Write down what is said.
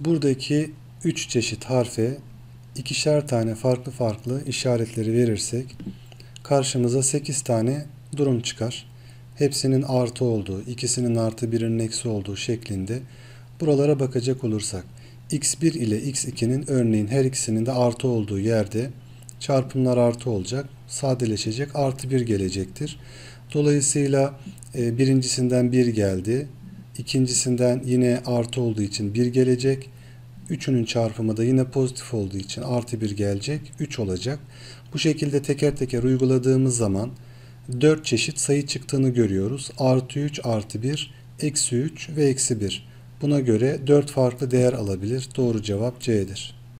Buradaki üç çeşit harfe ikişer tane farklı farklı işaretleri verirsek karşımıza 8 tane durum çıkar. Hepsinin artı olduğu, ikisinin artı birinin eksi olduğu şeklinde buralara bakacak olursak x1 ile x2'nin örneğin her ikisinin de artı olduğu yerde çarpımlar artı olacak, sadeleşecek, artı 1 gelecektir. Dolayısıyla e, birincisinden 1 geldi, İkincisinden yine artı olduğu için 1 gelecek. üçünün çarpımı da yine pozitif olduğu için artı 1 gelecek. 3 olacak. Bu şekilde teker teker uyguladığımız zaman 4 çeşit sayı çıktığını görüyoruz. Artı 3, artı 1, eksi 3 ve eksi 1. Buna göre 4 farklı değer alabilir. Doğru cevap C'dir.